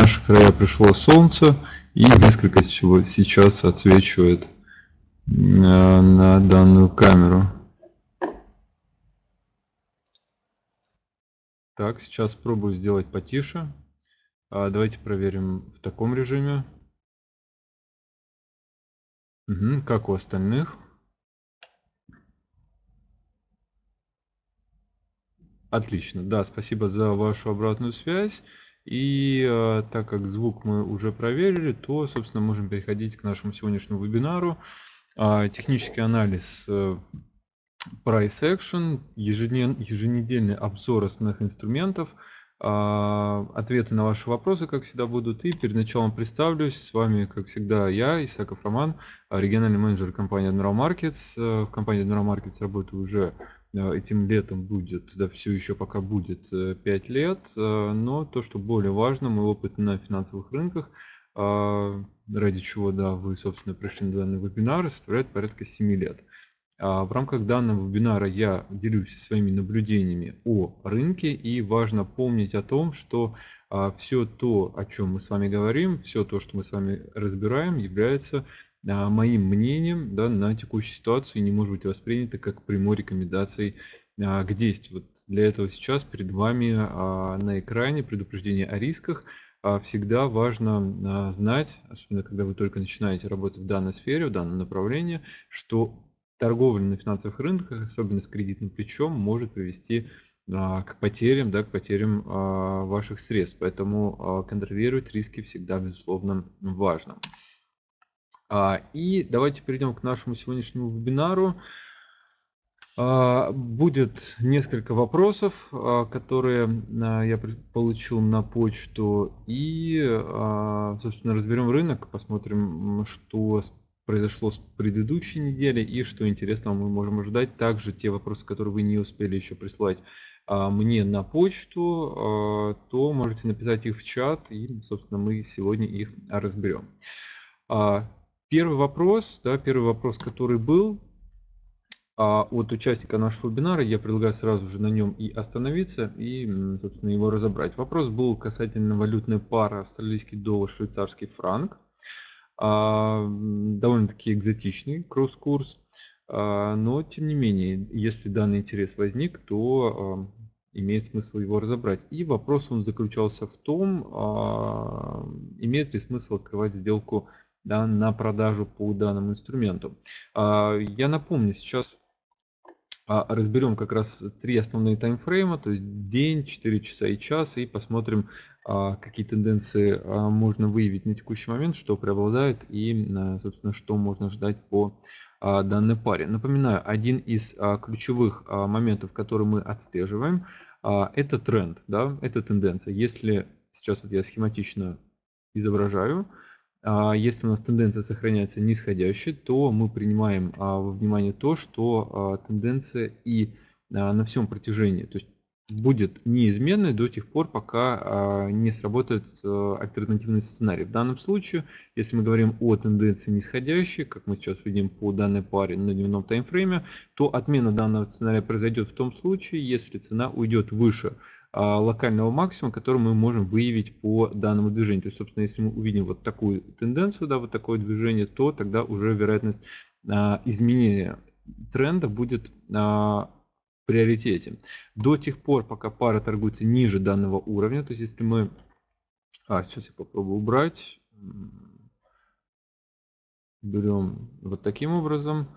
наши края пришло солнце и несколько всего сейчас отсвечивает э, на данную камеру. Так, сейчас пробую сделать потише. А, давайте проверим в таком режиме. Угу, как у остальных. Отлично, да, спасибо за вашу обратную связь. И э, так как звук мы уже проверили, то, собственно, можем переходить к нашему сегодняшнему вебинару. А, технический анализ э, Price Action, еженедельный обзор основных инструментов. А, ответы на ваши вопросы, как всегда, будут. И перед началом представлюсь. С вами, как всегда, я, Исаков Роман, региональный менеджер компании Admiral Markets. Э, в компании Admiral Markets работаю уже а, этим летом будет, да, все еще пока будет 5 э, лет, а, но то, что более важно, мой опыт на финансовых рынках, а, ради чего, да, вы, собственно, пришли на данный вебинар, составляет порядка 7 лет. В рамках данного вебинара я делюсь своими наблюдениями о рынке и важно помнить о том, что все то, о чем мы с вами говорим, все то, что мы с вами разбираем, является а, моим мнением да, на текущую ситуацию не может быть воспринято как прямой рекомендацией а, к действию. Вот для этого сейчас перед вами а, на экране предупреждение о рисках. А, всегда важно а, знать, особенно когда вы только начинаете работать в данной сфере, в данном направлении, что торговля на финансовых рынках, особенно с кредитным плечом, может привести а, к потерям, да, к потерям ваших средств. Поэтому контролировать риски всегда, безусловно, важно. А, и давайте перейдем к нашему сегодняшнему вебинару. А, будет несколько вопросов, а, которые я получил на почту. И, собственно, разберем рынок, посмотрим, что произошло с предыдущей недели и что интересного мы можем ожидать. Также те вопросы, которые вы не успели еще прислать мне на почту, то можете написать их в чат, и, собственно, мы сегодня их разберем. Первый вопрос, да, первый вопрос, который был а, от участника нашего вебинара, я предлагаю сразу же на нем и остановиться, и, собственно, его разобрать. Вопрос был касательно валютной пары австралийский доллар, швейцарский франк. А, довольно-таки экзотичный кросс-курс, а, но, тем не менее, если данный интерес возник, то а, имеет смысл его разобрать. И вопрос он заключался в том, имеет ли смысл открывать сделку да, на продажу по данному инструменту. А, я напомню, сейчас а, разберем как раз три основные таймфрейма, то есть день, 4 часа и час, и посмотрим, а, какие тенденции можно выявить на текущий момент, что преобладает и, собственно, что можно ждать по данной паре. Напоминаю, один из ключевых моментов, который мы отслеживаем, это тренд, да, это тенденция. Если сейчас вот я схематично изображаю, а если у нас тенденция сохраняется нисходящей, то мы принимаем а, во внимание то, что а, тенденция и на всем протяжении, то есть будет неизменной до тех пор, пока не сработает альтернативный сценарий. В данном случае, если мы говорим о тенденции нисходящей, как мы сейчас видим по данной паре на дневном таймфрейме, то отмена данного сценария произойдет в том случае, если цена уйдет выше а, локального максимума, который мы можем выявить по данному движению. То есть, собственно, если мы увидим вот такую тенденцию, да, вот такое движение, то тогда уже вероятность а, изменения тренда будет а, приоритете. До тех пор, пока пара торгуется ниже данного уровня, то есть если мы... А, сейчас я попробую убрать. Берем вот таким образом.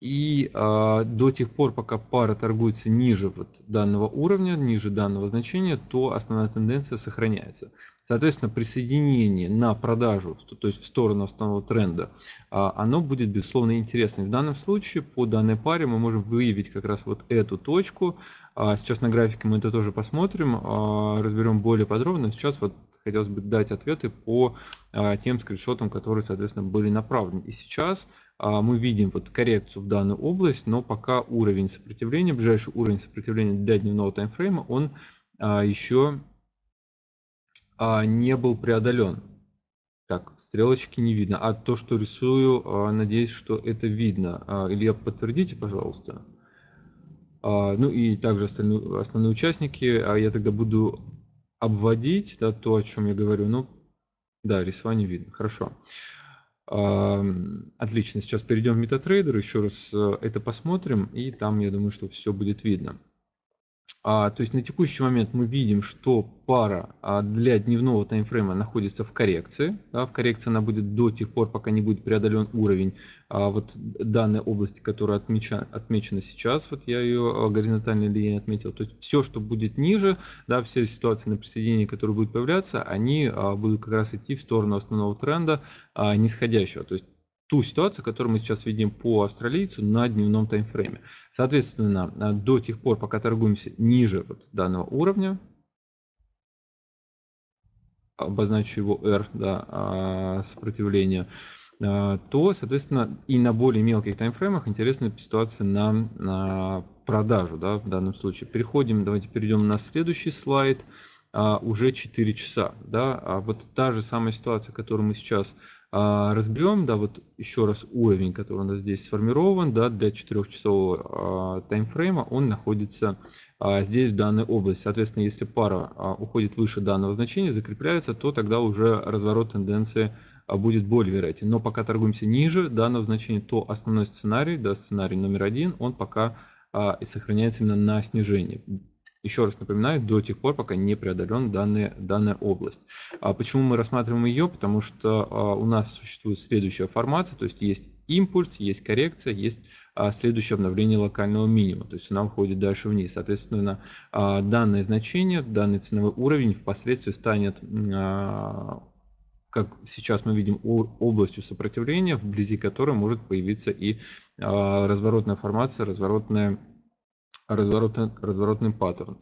И э, до тех пор, пока пара торгуется ниже вот данного уровня, ниже данного значения, то основная тенденция сохраняется. Соответственно, присоединение на продажу, то есть в сторону основного тренда, а, оно будет безусловно интересным. В данном случае по данной паре мы можем выявить как раз вот эту точку. А, сейчас на графике мы это тоже посмотрим, разберем более подробно. Сейчас вот хотелось бы дать ответы по а, тем скриншотам, которые, соответственно, были направлены. И сейчас а, мы видим вот коррекцию в данную область, но пока уровень сопротивления, ближайший уровень сопротивления для дневного таймфрейма, он а, еще не был преодолен. Так, стрелочки не видно. А то, что рисую, надеюсь, что это видно. Илья, подтвердите, пожалуйста. Ну и также остальные, основные участники. Я тогда буду обводить, да, то, о чем я говорю, ну, да, рисование видно, хорошо. Отлично, сейчас перейдем в MetaTrader, еще раз э, это посмотрим, и там, я думаю, что все будет видно. А, то есть на текущий момент мы видим, что пара а, для дневного таймфрейма находится в коррекции. Да, в коррекции она будет до тех пор, пока не будет преодолен уровень а, вот данной области, которая отмеча, отмечена сейчас. Вот я ее а, горизонтальной линией отметил. То есть все, что будет ниже, да, все ситуации на присоединении, которые будут появляться, они а, будут как раз идти в сторону основного тренда а, нисходящего. То есть ту ситуацию, которую мы сейчас видим по австралийцу на дневном таймфрейме. Соответственно, а, до тех пор, пока торгуемся ниже вот данного уровня, обозначу его R, да, а, сопротивление, а, то, соответственно, и на более мелких таймфреймах интересна ситуация на, на продажу, да, в данном случае. Переходим, давайте перейдем на следующий слайд, уже 4 часа, да, вот та же самая ситуация, которую мы сейчас а, разберем, да, вот еще раз уровень, который у нас здесь сформирован, да, для 4-часового а, таймфрейма, он находится а, здесь в данной области. Соответственно, если пара а, уходит выше данного значения, закрепляется, то тогда уже разворот тенденции а, будет более вероятен. Но пока торгуемся ниже данного значения, то основной сценарий, да, сценарий номер один, он пока а, и сохраняется именно на снижении еще раз напоминаю, до тех пор, пока не преодолен данная, данная область. А почему мы рассматриваем ее? Потому что а, у нас существует следующая формация, то есть есть импульс, есть коррекция, есть а, следующее обновление локального минимума, то есть она уходит дальше вниз. Соответственно, а, данное значение, данный ценовой уровень впоследствии станет а, как сейчас мы видим, областью сопротивления, вблизи которой может появиться и а, разворотная формация, разворотная разворотный, разворотный паттерн.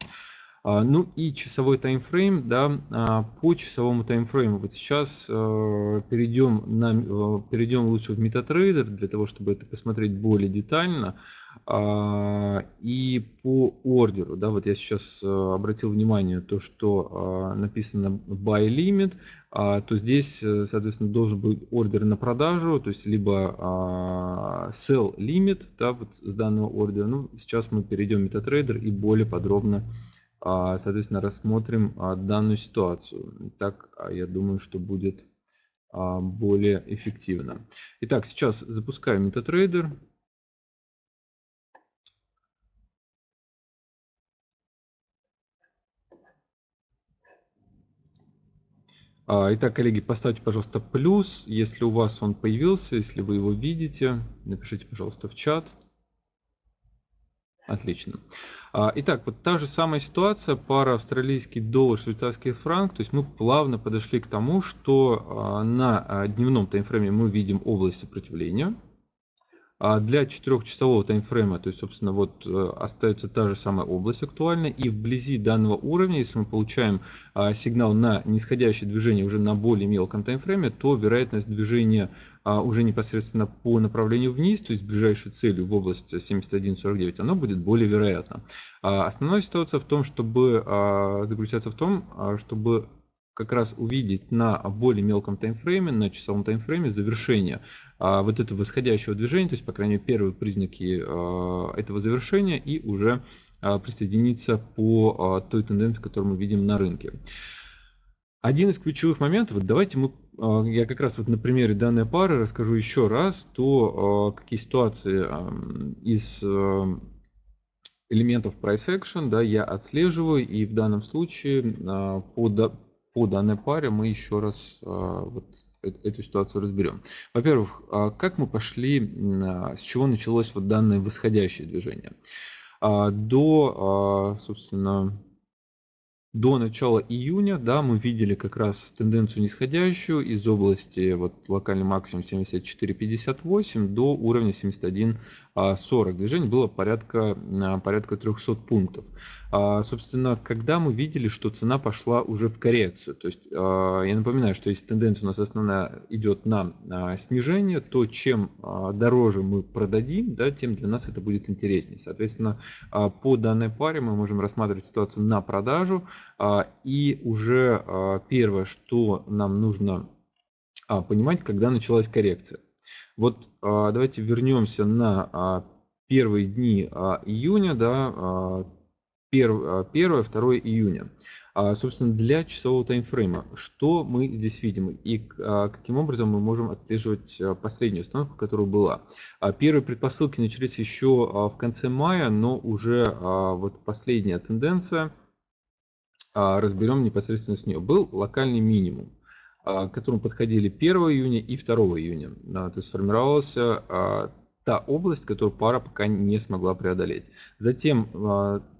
А, ну и часовой таймфрейм, да, а, по часовому таймфрейму. Вот сейчас э, перейдем, на, э, перейдем лучше в MetaTrader для того, чтобы это посмотреть более детально. А, и по ордеру, да, вот я сейчас э, обратил внимание то, что написано buy limit, то здесь, соответственно, должен быть ордер на продажу, то есть либо sell limit, да, вот с данного ордера. Ну, сейчас мы перейдем в MetaTrader и более подробно а, соответственно, рассмотрим а, данную ситуацию. Так, а, я думаю, что будет более эффективно. Итак, сейчас запускаем MetaTrader. Итак, коллеги, поставьте, пожалуйста, плюс, если у вас он появился, если вы его видите, напишите, пожалуйста, в чат. Отлично. А, итак, вот та же самая ситуация, пара австралийский доллар, швейцарский франк, то есть мы плавно подошли к тому, что а, на а, дневном таймфрейме мы видим область сопротивления, а для четырехчасового таймфрейма, то есть, собственно, вот э, остается та же самая область актуальна, и вблизи данного уровня, если мы получаем а, сигнал на нисходящее движение уже на более мелком таймфрейме, то вероятность движения а, уже непосредственно по направлению вниз, то есть ближайшей целью в область 71.49, оно будет более вероятно. А, основная ситуация в том, чтобы а, заключается в том, а, чтобы как раз увидеть на более мелком таймфрейме, на часовом таймфрейме завершение а, вот этого восходящего движения, то есть, по крайней мере, первые признаки а, этого завершения и уже а, присоединиться по а, той тенденции, которую мы видим на рынке. Один из ключевых моментов, давайте мы, а, я как раз вот на примере данной пары расскажу еще раз, то а, какие ситуации из а, элементов price action да, я отслеживаю и в данном случае по, по данной паре мы еще раз а, вот э, эту ситуацию разберем. Во-первых, а как мы пошли, а, с чего началось вот данное восходящее движение? До, собственно, до начала июня, да, мы видели как раз тенденцию нисходящую из области вот локальный максимум 74.58 до уровня 71.40. Движение было порядка, а, порядка 300 пунктов. А, собственно, когда мы видели, что цена пошла уже в коррекцию, то есть а, я напоминаю, что если тенденция у нас основная идет на а, снижение, то чем дороже мы продадим, да, тем для нас это будет интереснее. Соответственно, по данной паре мы можем рассматривать ситуацию на продажу, а, и уже а, первое, что нам нужно а, понимать, когда началась коррекция. Вот давайте вернемся на первые дни июня, да, 1-2 июня. Собственно, для часового таймфрейма, что мы здесь видим и каким образом мы можем отслеживать последнюю установку, которая была. Первые предпосылки начались еще в конце мая, но уже вот последняя тенденция – а, разберем непосредственно с нее. Был локальный минимум, а, к которому подходили 1 июня и 2 июня. А, то есть сформировалась та область, которую пара пока не смогла преодолеть. Затем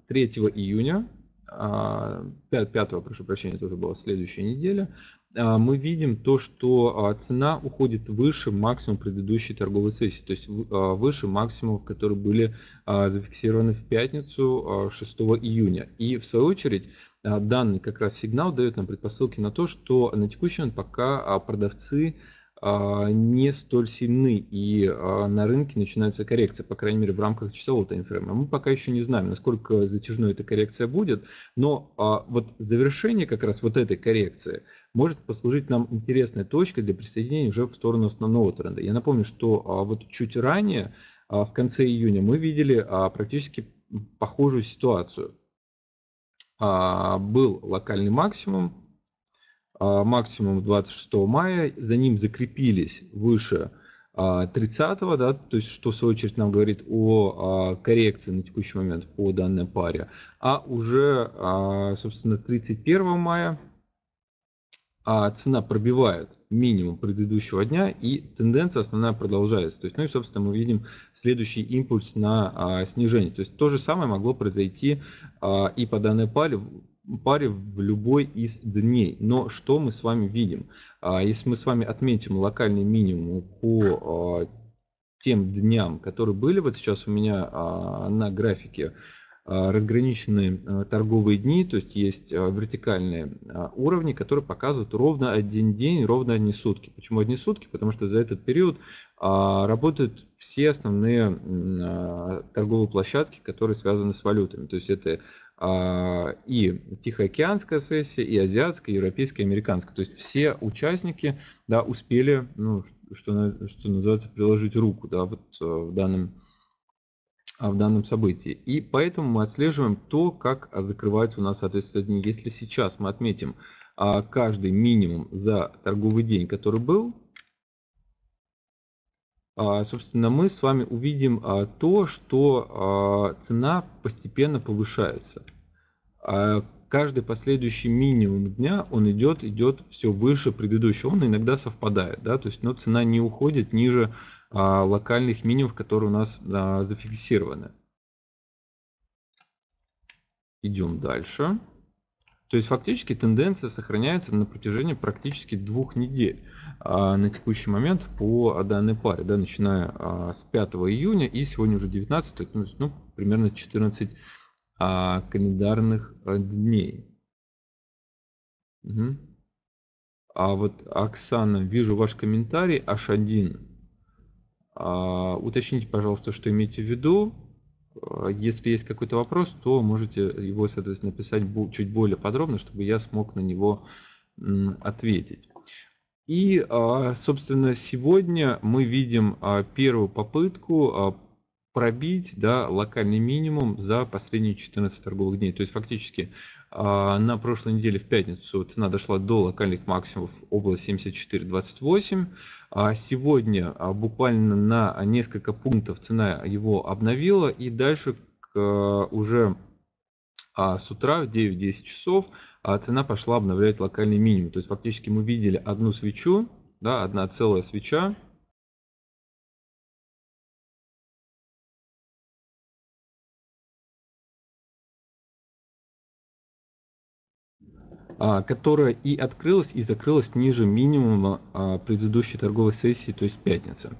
3 июня 5, 5 прошу прощения, это уже была следующая неделя, а, мы видим то, что а, цена уходит выше максимум предыдущей торговой сессии, то есть а, выше максимумов, которые были зафиксированы в пятницу 6 июня. И в свою очередь данный как раз сигнал дает нам предпосылки на то, что на текущий момент пока продавцы не столь сильны и на рынке начинается коррекция, по крайней мере в рамках часового таймфрейма. Мы пока еще не знаем, насколько затяжной эта коррекция будет, но вот завершение как раз вот этой коррекции – может послужить нам интересной точкой для присоединения уже в сторону основного тренда. Я напомню, что а, вот чуть ранее, а, в конце июня, мы видели а, практически похожую ситуацию. Был локальный максимум, максимум 26 мая, за ним закрепились выше 30 да, то есть что в свою очередь нам говорит о коррекции на текущий момент по данной паре, а уже, собственно, 31 мая а цена пробивает минимум предыдущего дня, и тенденция основная продолжается. То есть, ну и, собственно, мы видим следующий импульс на а, снижение. То есть, то же самое могло произойти а, и по данной паре, паре в любой из дней. Но что мы с вами видим? А, если мы с вами отметим локальный минимум по а, тем дням, которые были, вот сейчас у меня а, на графике, а, разграничены а, торговые дни, то есть есть а, вертикальные уровни, которые показывают ровно один день, ровно одни сутки. Почему одни сутки? Потому что за этот период работают все основные торговые площадки, которые связаны с валютами. То есть это и Тихоокеанская сессия, и Азиатская, и Европейская, и Американская. То есть все участники да, успели, ну, что, что называется, приложить руку да, вот в данном а, в данном событии. И поэтому мы отслеживаем то, как закрываются у нас, соответственно, дни. Если сейчас мы отметим а, каждый минимум за торговый день, который был, а, собственно, мы с вами увидим то, что цена постепенно повышается. Каждый последующий минимум дня, он идет, идет все выше предыдущего. Он иногда совпадает, да, то есть, но цена не уходит ниже а, локальных минимумов, которые у нас а, зафиксированы. Идем дальше. То есть фактически тенденция сохраняется на протяжении практически двух недель а, на текущий момент по данной паре, да, начиная с 5 июня и сегодня уже 19, то есть, ну, ну примерно 14 календарных дней. Угу. А вот Оксана, вижу ваш комментарий H1. А, уточните, пожалуйста, что имеете в виду. А, если есть какой-то вопрос, то можете его, соответственно, написать чуть более подробно, чтобы я смог на него ответить. И, а, собственно, сегодня мы видим первую попытку пробить да, локальный минимум за последние 14 торговых дней. То есть фактически на прошлой неделе в пятницу цена дошла до локальных максимумов около 74.28. А сегодня а, буквально на несколько пунктов цена его обновила и дальше а, уже с утра в 9-10 часов цена пошла обновлять локальный минимум. То есть фактически мы видели одну свечу, да, одна целая свеча, А, которая и открылась, и закрылась ниже минимума а, предыдущей торговой сессии, то есть пятницы.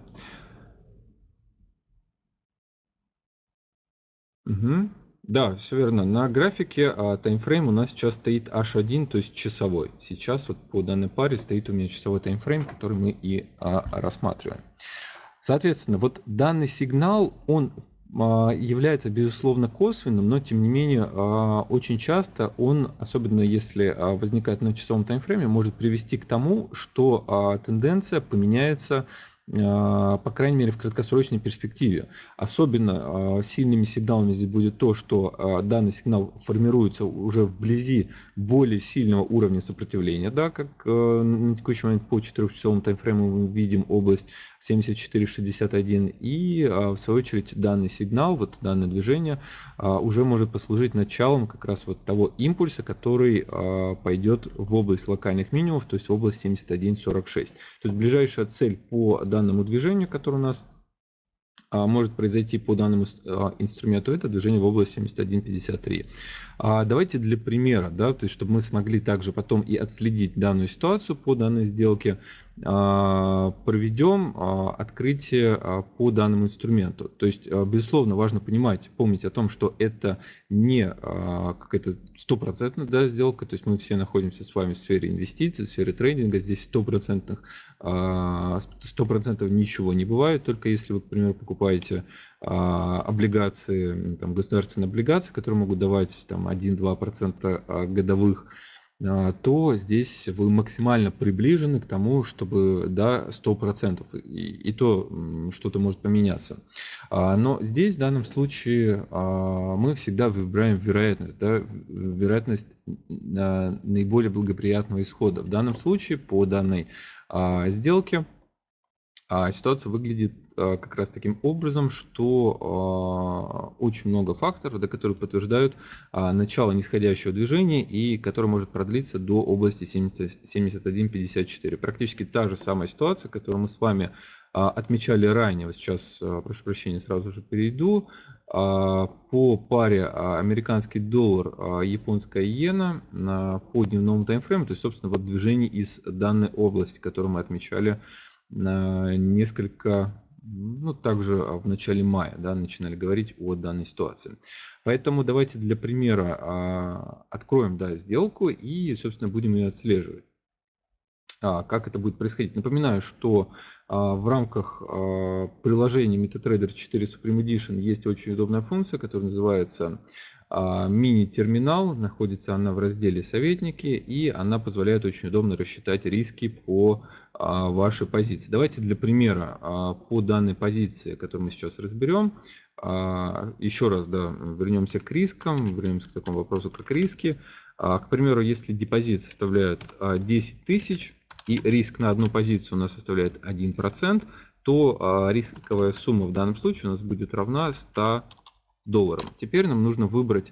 Угу. Да, все верно. На графике а, таймфрейм у нас сейчас стоит H1, то есть часовой. Сейчас вот по данной паре стоит у меня часовой таймфрейм, который мы и рассматриваем. Соответственно, вот данный сигнал, он в а, является, безусловно, косвенным, но, тем не менее, а, очень часто он, особенно если а, возникает на часовом таймфрейме, может привести к тому, что тенденция поменяется по крайней мере, в краткосрочной перспективе. Особенно сильными сигналами здесь будет то, что данный сигнал формируется уже вблизи более сильного уровня сопротивления, да, как э, на текущий момент по 4-часовому таймфрейму мы видим область 7461, и а, в свою очередь данный сигнал, вот данное движение а, уже может послужить началом как раз вот того импульса, который а, пойдет в область локальных минимумов, то есть в область 7146. То есть ближайшая цель по данному движению, которое у нас может произойти по данному инструменту, это движение в области 71.53. Давайте для примера, да, то есть, чтобы мы смогли также потом и отследить данную ситуацию по данной сделке, а, проведем а, открытие а, по данному инструменту. То есть, безусловно, важно понимать, помнить о том, что это не какая-то стопроцентная да, сделка, то есть мы все находимся с вами в сфере инвестиций, в сфере трейдинга, здесь стопроцентных, процентов ничего не бывает, только если вы, к примеру, покупаете облигации, там, государственные облигации, которые могут давать там 1-2% годовых, а, то здесь вы максимально приближены к тому, чтобы да, 100%, и, и то что-то может поменяться. А, но здесь в данном случае а, мы всегда выбираем вероятность, да, вероятность наиболее благоприятного исхода. В данном случае по данной сделке а ситуация выглядит а, как раз таким образом, что а, очень много факторов, до которых подтверждают начало нисходящего движения и которое может продлиться до области 71.54. Практически та же самая ситуация, которую мы с вами отмечали ранее, вот сейчас, прошу прощения, сразу же перейду, по паре американский доллар, японская иена по дневному таймфрейму, то есть, собственно, вот движение из данной области, которую мы отмечали ранее несколько, ну, также а, в начале мая, да, начинали говорить о данной ситуации. Поэтому давайте для примера а, откроем, да, сделку и, собственно, будем ее отслеживать а, как это будет происходить. Напоминаю, что в рамках приложения MetaTrader 4 Supreme Edition есть очень удобная функция, которая называется а, мини-терминал. Находится она в разделе «Советники», и она позволяет очень удобно рассчитать риски по а, вашей позиции. Давайте для примера а, по данной позиции, которую мы сейчас разберем, еще раз да, вернемся к рискам, вернемся к такому вопросу, как риски. К примеру, если депозит составляет 10 тысяч, и риск на одну позицию у нас составляет 1%, то рисковая сумма в данном случае у нас будет равна 100 долларам. Теперь нам нужно выбрать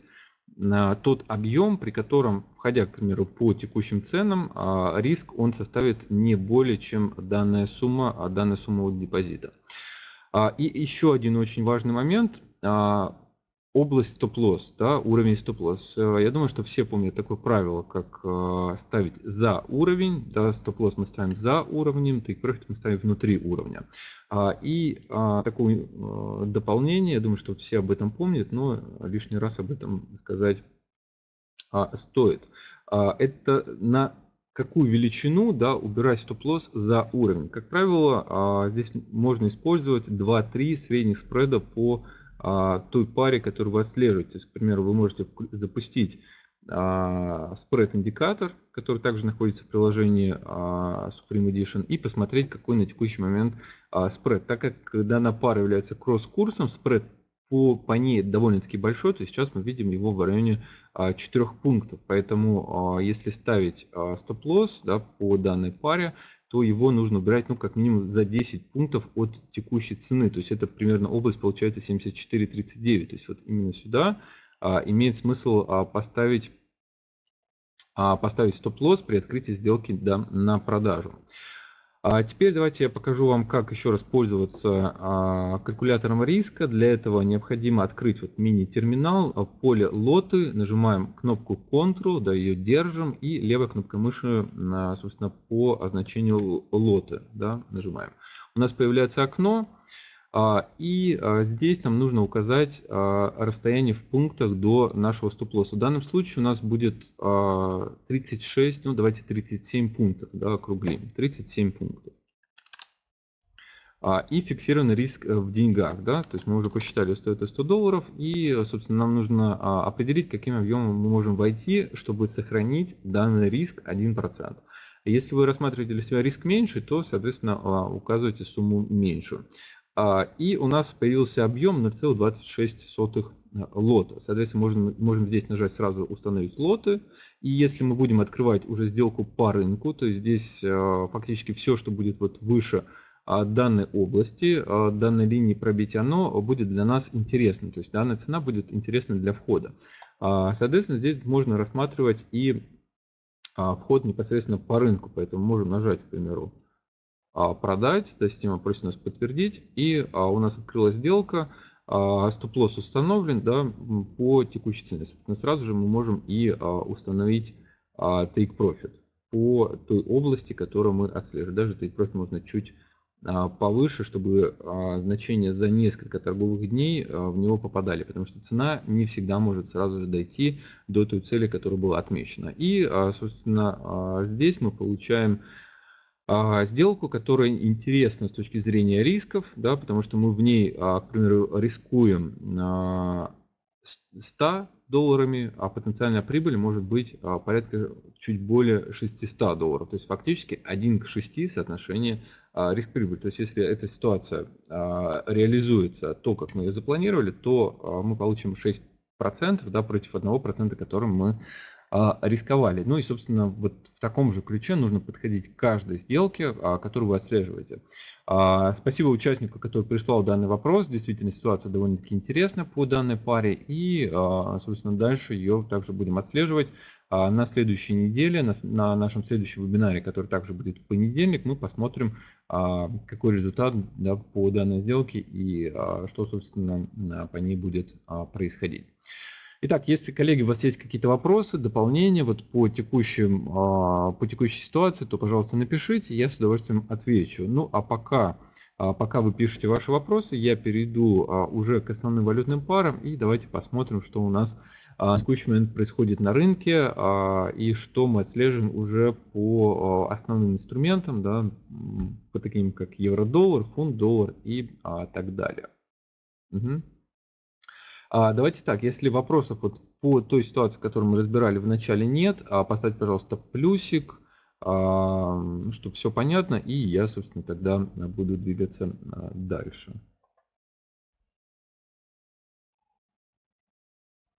э, тот объем, при котором, входя, к примеру, по текущим ценам, э, риск он составит не более, чем данная сумма, а данная сумма от депозита. А, и еще один очень важный момент. А, область стоп-лосс, да, уровень стоп-лосс. Э, я думаю, что все помнят такое правило, как э, ставить за уровень, да, стоп-лосс мы ставим за уровнем, тейк профит мы ставим внутри уровня. А, и а, такое э, дополнение, я думаю, что все об этом помнят, но лишний раз об этом сказать а, стоит. Это на какую величину да, убирать стоп-лосс за уровень. Как правило, здесь можно использовать 2-3 средних спреда по а, той паре, которую вы отслеживаете. к примеру, вы можете запустить а, спред-индикатор, который также находится в приложении а, Supreme Edition, и посмотреть, какой на текущий момент а, спред. Так как данная пара является кросс-курсом, спред по, по ней довольно-таки большой, то сейчас мы видим его в районе а, 4 пунктов. Поэтому а, если ставить а, стоп-лосс да, по данной паре, то его нужно брать, ну, как минимум за 10 пунктов от текущей цены. То есть это примерно область получается 74,39. То есть вот именно сюда а, имеет смысл а, поставить, а, поставить стоп-лосс при открытии сделки да, на продажу. А теперь давайте я покажу вам, как еще раз пользоваться а, калькулятором риска. Для этого необходимо открыть вот мини-терминал, а, поле лоты, нажимаем кнопку Ctrl, да, ее держим, и левой кнопкой мыши, на, собственно, по значению лоты, да, нажимаем. У нас появляется окно, а, и а, здесь нам нужно указать а, расстояние в пунктах до нашего стоп-лосса. В данном случае у нас будет 36, ну давайте 37 пунктов, да, округлим, 37 пунктов. И фиксированный риск э, в деньгах, да, то есть мы уже посчитали, что это 100 долларов, и, собственно, нам нужно определить, каким объемом мы можем войти, чтобы сохранить данный риск 1%. Если вы рассматриваете для себя риск меньше, то, соответственно, указывайте сумму меньшую. А, и у нас появился объем 0,26 э, лота. Соответственно, можно, можем здесь нажать сразу «Установить лоты». И если мы будем открывать уже сделку по рынку, то здесь э, фактически все, что будет вот выше а, данной области, а, данной линии пробития, оно будет для нас интересно. То есть данная цена будет интересна для входа. Соответственно, здесь можно рассматривать и вход непосредственно по рынку. Поэтому можем нажать, к примеру, а, продать, Тестима просит нас подтвердить, и а, у нас открылась сделка, а, стоп-лосс установлен да, по текущей цене. Собственно, сразу же мы можем и установить take profit по той области, которую мы отслеживаем. Даже take profit можно чуть повыше, чтобы значения за несколько торговых дней в него попадали, потому что цена не всегда может сразу же дойти до той цели, которая была отмечена. И, собственно, здесь мы получаем а, сделку, которая интересна с точки зрения рисков, да, потому что мы в ней, а, к примеру, рискуем а, 100 долларами, а потенциальная прибыль может быть а, порядка чуть более 600 долларов. То есть фактически 1 к 6 соотношение а, риск-прибыль. То есть если эта ситуация а, реализуется то, как мы ее запланировали, то а, мы получим 6% да, против 1%, которым мы а, рисковали. Ну и, собственно, вот в таком же ключе нужно подходить к каждой сделке, а, которую вы отслеживаете. А, спасибо участнику, который прислал данный вопрос. Действительно, ситуация довольно-таки интересна по данной паре. И, собственно, дальше ее также будем отслеживать. На следующей неделе, на нашем следующем вебинаре, который также будет в понедельник, мы посмотрим, какой результат да, по данной сделке и что, собственно, по ней будет происходить. Итак, если, коллеги, у вас есть какие-то вопросы, дополнения вот по, текущим, а, по текущей ситуации, то, пожалуйста, напишите, я с удовольствием отвечу. Ну, а пока, а, пока вы пишете ваши вопросы, я перейду а, уже к основным валютным парам, и давайте посмотрим, что у нас на текущий момент происходит на рынке, и что мы отслеживаем уже по основным инструментам, да, по таким как евро-доллар, фунт-доллар и так далее. Угу. А, давайте так, если вопросов вот по той ситуации, которую мы разбирали в начале нет, а поставьте, пожалуйста, плюсик, а, чтобы все понятно, и я, собственно, тогда буду двигаться а, дальше.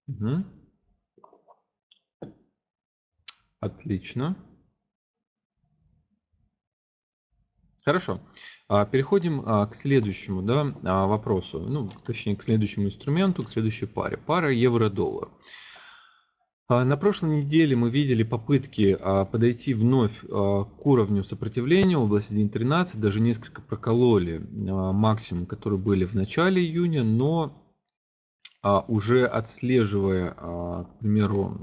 Угу. Отлично. Хорошо. А, переходим а, к следующему да, а, вопросу, ну, точнее, к следующему инструменту, к следующей паре. Пара евро-доллар. На прошлой неделе мы видели попытки подойти вновь к уровню сопротивления в области 1.13, даже несколько прокололи максимум, которые были в начале июня, но уже отслеживая, к примеру,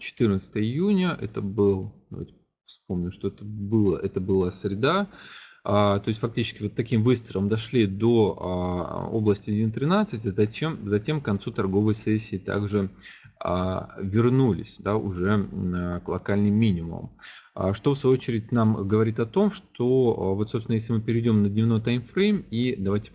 14 июня, это был, давайте вспомню, что это было, это была среда, а, то есть фактически вот таким выстрелом дошли до а, области 1.13, и затем, затем к концу торговой сессии также а, вернулись да, уже на, к локальным минимумам. А, что в свою очередь нам говорит о том, что а, вот собственно если мы перейдем на дневной таймфрейм и давайте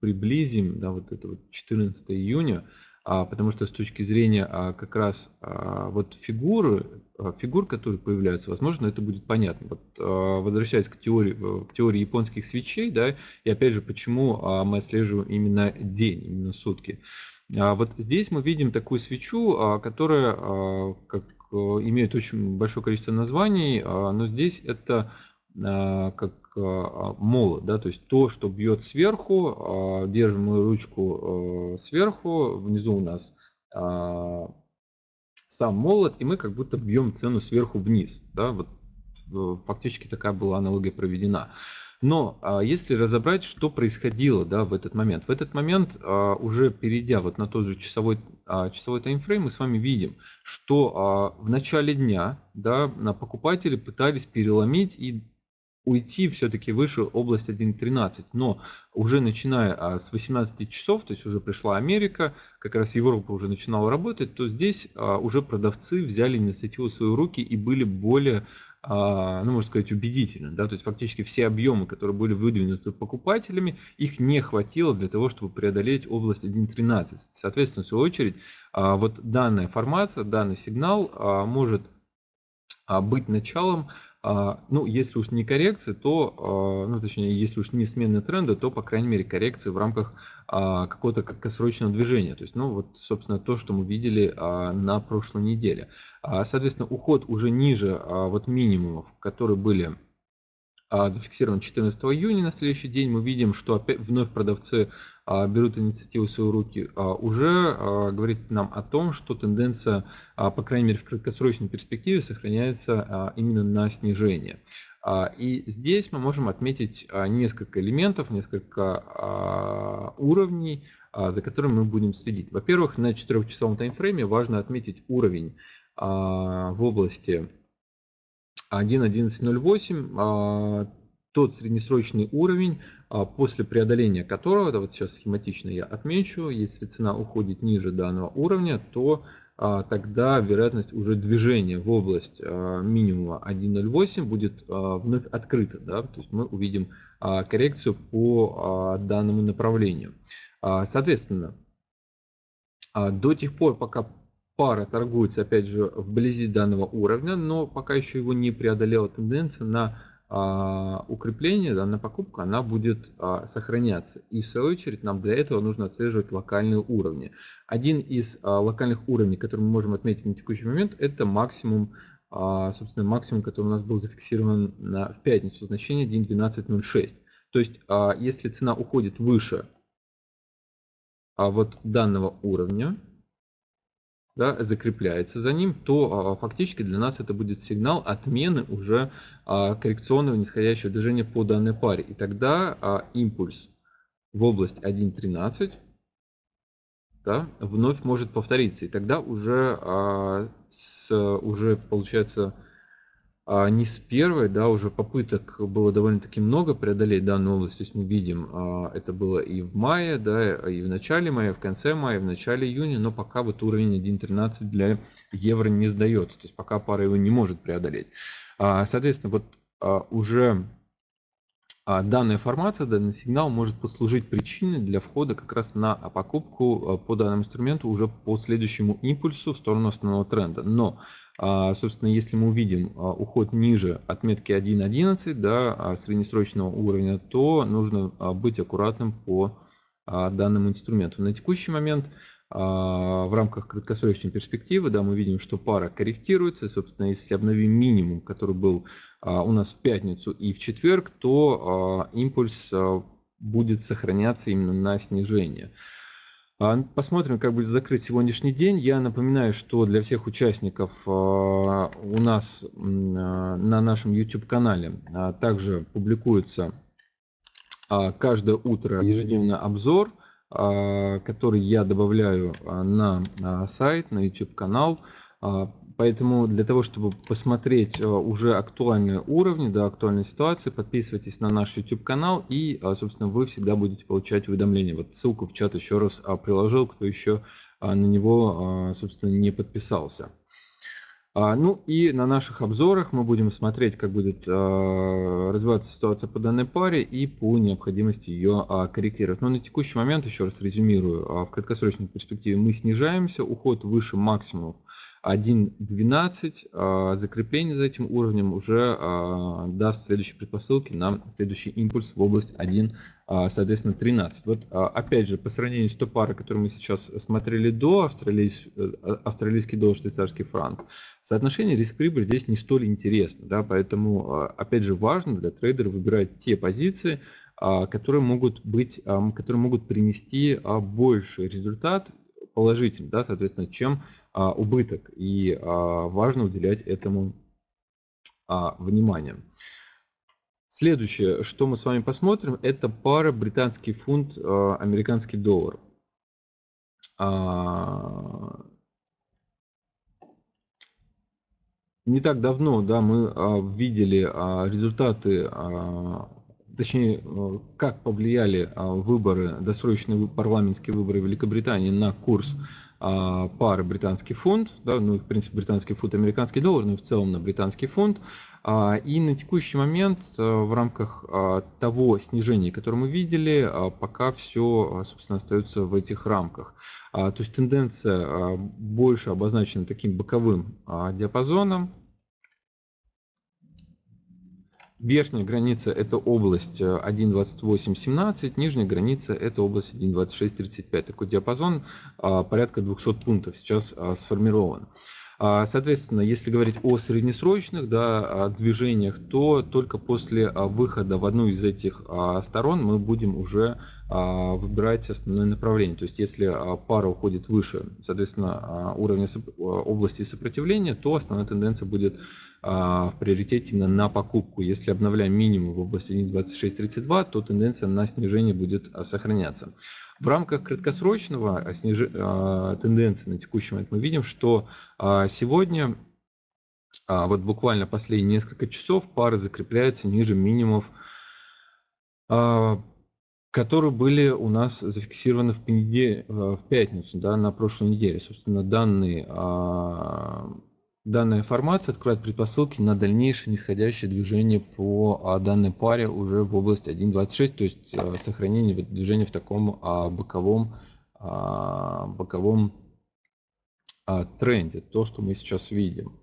приблизим да, вот это вот 14 июня, а, потому что с точки зрения а, как раз а, вот фигуры, фигур, которые появляются, возможно, это будет понятно. Вот, возвращаясь к теории, к теории японских свечей, да, и опять же, почему мы отслеживаем именно день, именно сутки. Вот здесь мы видим такую свечу, которая как, э, имеет очень большое количество названий, но здесь это как а, молот, да, то есть то, что бьет сверху, а, держим мы ручку э, сверху, внизу у нас а, сам молот, и мы как будто бьем цену сверху вниз, да, вот э, фактически такая была аналогия проведена. Но если разобрать, что происходило да, в этот момент. В этот момент, уже перейдя вот на тот же часовой, часовой таймфрейм, мы с вами видим, что в начале дня да, покупатели пытались переломить и уйти все-таки выше область 1.13, но уже начиная а, с 18 часов, то есть уже пришла Америка, как раз Европа уже начинала работать, то здесь а, уже продавцы взяли инициативу в свои руки и были более, а, ну можно сказать, убедительны. Да? То есть фактически все объемы, которые были выдвинуты покупателями, их не хватило для того, чтобы преодолеть область 1.13. Соответственно, в свою очередь, вот данная формация, данный сигнал может быть началом а, ну, если уж не коррекции, то, а, ну, точнее, если уж не смены тренда, то, по крайней мере, коррекции в рамках а, какого-то краткосрочного движения. То есть, ну, вот, собственно, то, что мы видели на прошлой неделе. Соответственно, уход уже ниже вот минимумов, которые были а, зафиксирован 14 июня. На следующий день мы видим, что опять вновь продавцы а, берут инициативу в свои руки, а, уже говорит нам о том, что тенденция, по крайней мере в краткосрочной перспективе, сохраняется именно на снижение. И здесь мы можем отметить несколько элементов, несколько уровней, за которыми мы будем следить. Во-первых, на 4-часовом таймфрейме важно отметить уровень в области 1.11.08 а, тот среднесрочный уровень, а, после преодоления которого, это вот сейчас схематично я отмечу, если цена уходит ниже данного уровня, то а, тогда вероятность уже движения в область минимума 1.08 будет вновь открыта. Да? То есть мы увидим коррекцию по данному направлению. Соответственно, до тех пор, пока пара торгуется, опять же, вблизи данного уровня, но пока еще его не преодолела тенденция на а, укрепление, данная покупка, она будет а, сохраняться. И в свою очередь нам для этого нужно отслеживать локальные уровни. Один из а, локальных уровней, который мы можем отметить на текущий момент, это максимум, а, собственно, максимум, который у нас был зафиксирован на, в пятницу, значение 1.1206. То есть, а, если цена уходит выше а вот данного уровня, да, закрепляется за ним, то а, фактически для нас это будет сигнал отмены уже а, коррекционного нисходящего движения по данной паре. И тогда а, импульс в область 1.13 да, вновь может повториться. И тогда уже, а, с, уже получается а не с первой, да, уже попыток было довольно-таки много преодолеть данную область, то есть мы видим, а, это было и в мае, да, и в начале мая, в конце мая, в начале июня, но пока вот уровень 1.13 для евро не сдается, то есть пока пара его не может преодолеть. А, соответственно, вот а, уже а, данная информация, данный сигнал может послужить причиной для входа как раз на а, покупку а, по данному инструменту уже по следующему импульсу в сторону основного тренда. Но, собственно, если мы увидим уход ниже отметки 1.11 да, среднесрочного уровня, то нужно быть аккуратным по данному инструменту. На текущий момент а, в рамках краткосрочной перспективы, да, мы видим, что пара корректируется, собственно, если обновим минимум, который был а, у нас в пятницу и в четверг, то а, импульс будет сохраняться именно на снижение. Посмотрим, как будет закрыт сегодняшний день. Я напоминаю, что для всех участников у нас на нашем YouTube-канале также публикуется каждое утро ежедневный обзор – а, который я добавляю а, на сайт, на YouTube-канал. А, поэтому для того, чтобы посмотреть уже актуальные уровни, да, актуальные ситуации, подписывайтесь на наш YouTube-канал и, собственно, вы всегда будете получать уведомления. Вот ссылку в чат еще раз приложил, кто еще на него, собственно, не подписался. А, ну и на наших обзорах мы будем смотреть, как будет а, развиваться ситуация по данной паре и по необходимости ее а, корректировать. Но на текущий момент, еще раз резюмирую, в краткосрочной перспективе мы снижаемся, уход выше максимумов – 1.12, а, закрепление за этим уровнем уже а, даст следующие предпосылки на следующий импульс в область 1, а, соответственно, 13. Вот опять же, по сравнению с той парой, которую мы сейчас смотрели до, австралийский, э, австралийский доллар, швейцарский франк, соотношение риск-прибыль здесь не столь интересно, да, поэтому, опять же, важно для трейдера выбирать те позиции, которые могут быть, которые могут принести больший результат положитель, да, соответственно, чем а, убыток. И а, важно уделять этому а, внимание. Следующее, что мы с вами посмотрим, это пара британский фунт, а, американский доллар. А, не так давно да, мы а, видели а, результаты а, точнее, э, как повлияли э, выборы, досрочные парламентские выборы в Великобритании на курс а, пары британский фунт, да, ну, в принципе, британский фунт, американский доллар, но ну, в целом на британский фунт. А, и на текущий момент э, в рамках а, того снижения, которое мы видели, пока все, собственно, остается в этих рамках. То есть тенденция больше обозначена таким боковым диапазоном, Верхняя граница это область 1.28.17, э, нижняя граница это область 1.26.35. Такой диапазон а, порядка 200 пунктов сейчас а, сформирован. А, соответственно, если говорить о среднесрочных да, движениях, то только после а, выхода в одну из этих а, сторон мы будем уже выбирать основное направление. То есть, если пара уходит выше, соответственно, уровня области сопротивления, то основная тенденция будет в приоритете именно на покупку. Если обновляем минимум в области 1.2632, то тенденция на снижение будет сохраняться. В рамках краткосрочного а, снижи... А, тенденции на текущий момент мы видим, что а, сегодня, вот буквально последние несколько часов, пары закрепляются ниже минимумов которые были у нас зафиксированы в, понедельник, э, в пятницу, да, на прошлой неделе. Собственно, данные данная информация открывает предпосылки на дальнейшее нисходящее движение по а, данной паре уже в области 1.26, то есть э, сохранение движения в таком а, боковом, а, боковом тренде, то, что мы сейчас видим.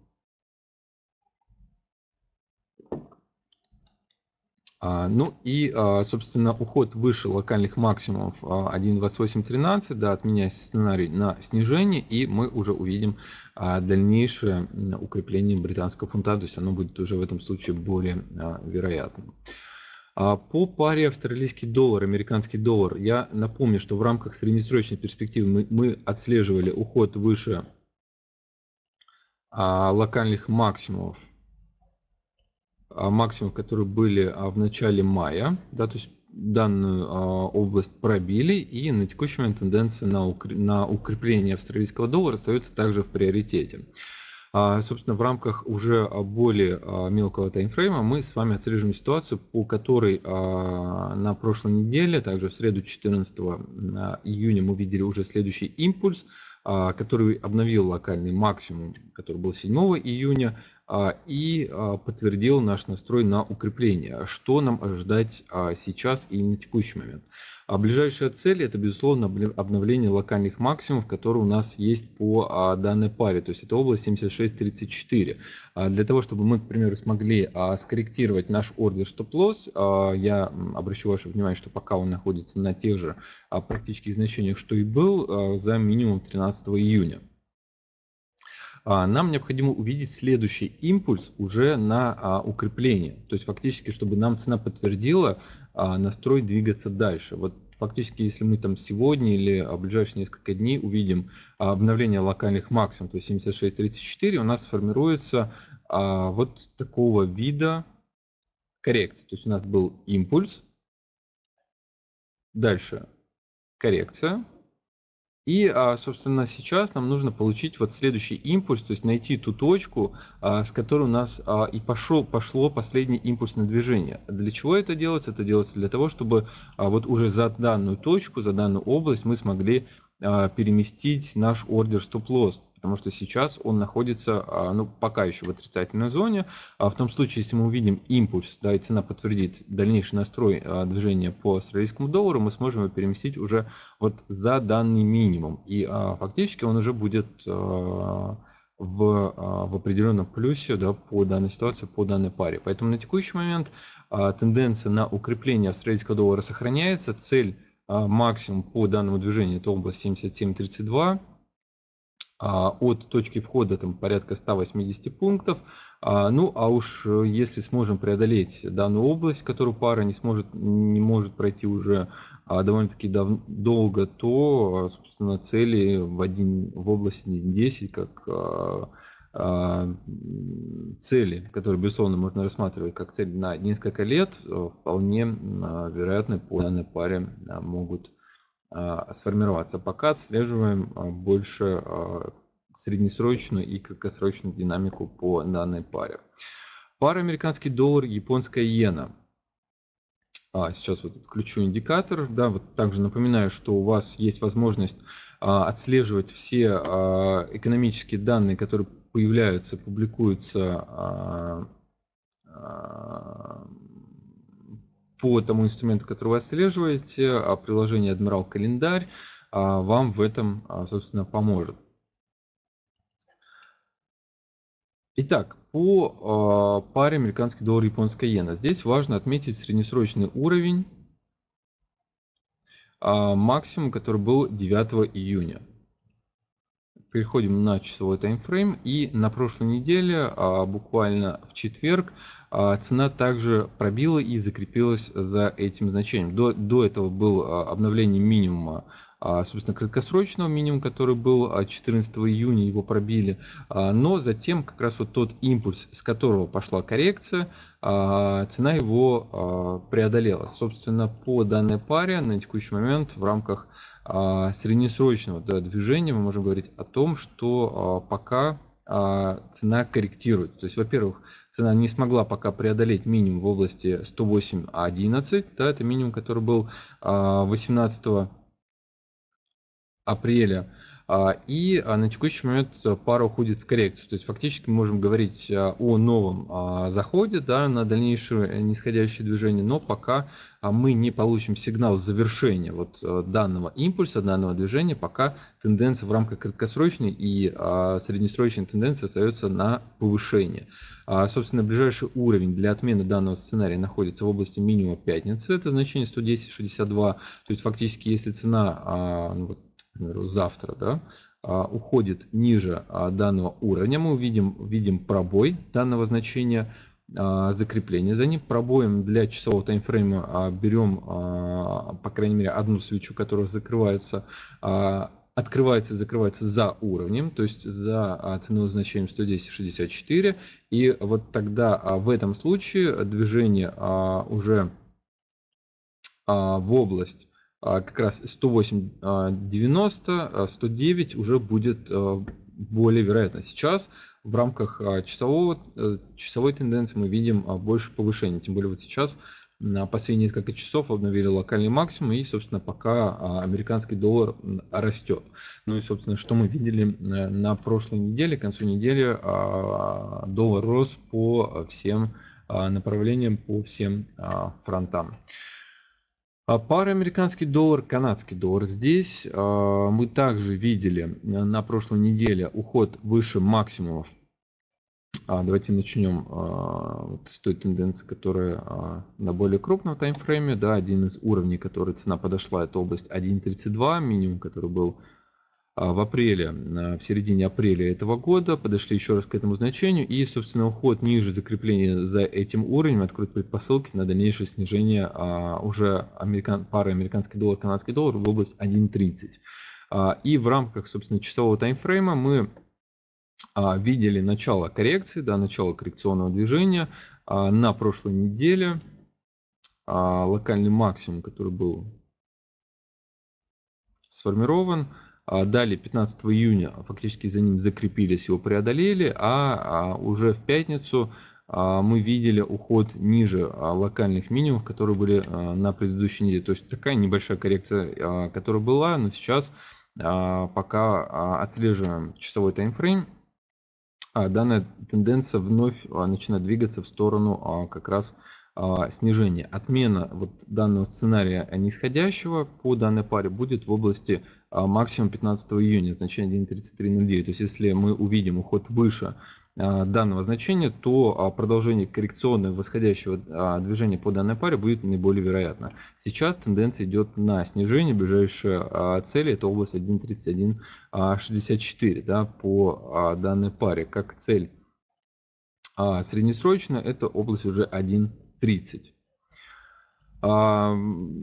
А, ну и, а, собственно, уход выше локальных максимумов 1.28.13, а, да, отменяя сценарий на снижение, и мы уже увидим дальнейшее укрепление британского фунта, то есть оно будет уже в этом случае более вероятным. По паре австралийский доллар, американский доллар, я напомню, что в рамках среднесрочной перспективы мы, мы отслеживали уход выше локальных максимумов а, максимум, которые были а, в начале мая, да, то есть данную а, область пробили, и на текущий момент тенденция на, укр... на укрепление австралийского доллара остается также в приоритете. собственно, в рамках уже более мелкого таймфрейма мы с вами отслеживаем ситуацию, по которой на прошлой неделе, также в среду 14 июня мы видели уже следующий импульс, а, который обновил локальный максимум, который был 7 июня, а, и а, подтвердил наш настрой на укрепление. Что нам ожидать сейчас и на текущий момент? А ближайшая цель это, безусловно, обновление локальных максимумов, которые у нас есть по а, данной паре. То есть это область 76.34. А для того, чтобы мы, к примеру, смогли а, скорректировать наш ордер стоп-лосс, я обращу ваше внимание, что пока он находится на тех же практических значениях, что и был за минимум 13 июня. А, нам необходимо увидеть следующий импульс уже на а, укрепление. То есть фактически, чтобы нам цена подтвердила а, настрой двигаться дальше. Вот фактически, если мы там сегодня или в ближайшие несколько дней увидим обновление локальных максимум, то есть 76.34, у нас формируется вот такого вида коррекция. То есть у нас был импульс, дальше коррекция, и, а, собственно, сейчас нам нужно получить вот следующий импульс, то есть найти ту точку, а, с которой у нас а, и пошло, пошло последнее импульсное движение. Для чего это делается? Это делается для того, чтобы вот уже за данную точку, за данную область мы смогли переместить наш ордер стоп-лосс потому что сейчас он находится, а, ну, пока еще в отрицательной зоне. А в том случае, если мы увидим импульс, да, и цена подтвердит дальнейший настрой а, движения по австралийскому доллару, мы сможем его переместить уже вот за данный минимум. И фактически он уже будет в, в определенном плюсе да, по данной ситуации, по данной паре. Поэтому на текущий момент тенденция на укрепление австралийского доллара сохраняется. Цель максимум по данному движению это область 77.32. А, от точки входа там порядка 180 пунктов. А, ну, а уж э, если сможем преодолеть данную область, которую пара не сможет, не может пройти уже а, довольно-таки долго, то, собственно, цели в, один, в области 10, как цели, которые, безусловно, можно рассматривать как цель на несколько лет, э, вполне вероятно по данной паре могут а, сформироваться. Пока отслеживаем а, больше а, среднесрочную и краткосрочную динамику по данной паре. Пара американский доллар, японская иена. А, сейчас вот отключу индикатор. Да, вот также напоминаю, что у вас есть возможность а, отслеживать все а, экономические данные, которые появляются, публикуются а, по тому инструменту, который вы отслеживаете, а приложение Адмирал Календарь а, вам в этом, а, собственно, поможет. Итак, по паре американский доллар японская иена. Здесь важно отметить среднесрочный уровень максимум, который был 9 июня переходим на часовой таймфрейм. И на прошлой неделе, а, буквально в четверг, а, цена также пробила и закрепилась за этим значением. До, до этого было а, обновление минимума а, собственно, краткосрочного минимум, который был 14 а, июня, его пробили. А, но затем как раз вот тот импульс, с которого пошла коррекция, цена его преодолела. Собственно, по данной паре на текущий момент в рамках среднесрочного движения мы можем говорить о том, что пока цена корректирует. То есть, во-первых, цена не смогла пока преодолеть минимум в области 108.11, да, это минимум, который был 18 апреля. А, и а, на текущий момент э, пара уходит в коррекцию. То есть фактически мы можем говорить э, о новом а, заходе да, на дальнейшее э, нисходящее движение, но пока мы не получим сигнал завершения вот данного импульса, данного движения, пока тенденция в рамках краткосрочной и среднесрочной тенденции остается на повышение. Собственно, ближайший уровень для отмены данного сценария находится в области минимума пятницы, это значение 110.62, то есть фактически если цена ну к примеру, завтра, да, а, уходит ниже а, данного уровня, мы увидим, видим пробой данного значения, а, закрепление за ним. Пробоем для часового таймфрейма берем, по крайней мере, одну свечу, которая закрывается, открывается и закрывается за уровнем, то есть за ценовым значением 110.64. И вот тогда в этом случае движение уже в область а, как раз 108.90, 109 а, а, уже будет более вероятно. Сейчас в рамках часового, э, часовой тенденции мы видим больше повышения, тем более вот сейчас на последние несколько часов обновили локальный максимум, и, собственно, пока американский доллар растет. Ну и, собственно, что мы видели э, на прошлой неделе, к концу недели доллар рос по всем направлениям, по всем фронтам. А, Пара американский доллар, канадский доллар. Здесь а, мы также видели э, на прошлой неделе уход выше максимумов. А, давайте начнем вот с той тенденции, которая на более крупном таймфрейме. Да, один из уровней, который цена подошла, это область 1.32, минимум, который был а, в апреле, а, в середине апреля этого года, подошли еще раз к этому значению, и, собственно, уход ниже закрепления за этим уровнем откроет предпосылки на дальнейшее снижение а, уже американ, пары американский доллар, канадский доллар в область 1.30. И в рамках, собственно, часового таймфрейма мы видели начало коррекции, да, начало коррекционного движения на прошлой неделе, локальный максимум, который был сформирован, а, Далее, 15 июня, а фактически за ним закрепились, его преодолели, а, а уже в пятницу мы видели уход ниже локальных минимумов, которые были на предыдущей неделе. То есть такая небольшая коррекция, которая была, но сейчас пока отслеживаем часовой таймфрейм. Данная тенденция вновь начинает двигаться в сторону как раз снижения. Отмена вот данного сценария нисходящего по данной паре будет в области а, максимум 15 июня, значение 1.3309. То есть если мы увидим уход выше а, данного значения, то а, продолжение коррекционного восходящего движения по данной паре будет наиболее вероятно. Сейчас тенденция идет на снижение. ближайшие цели это область 1.3164 да, по данной паре. Как цель среднесрочная это область уже 1.30. А,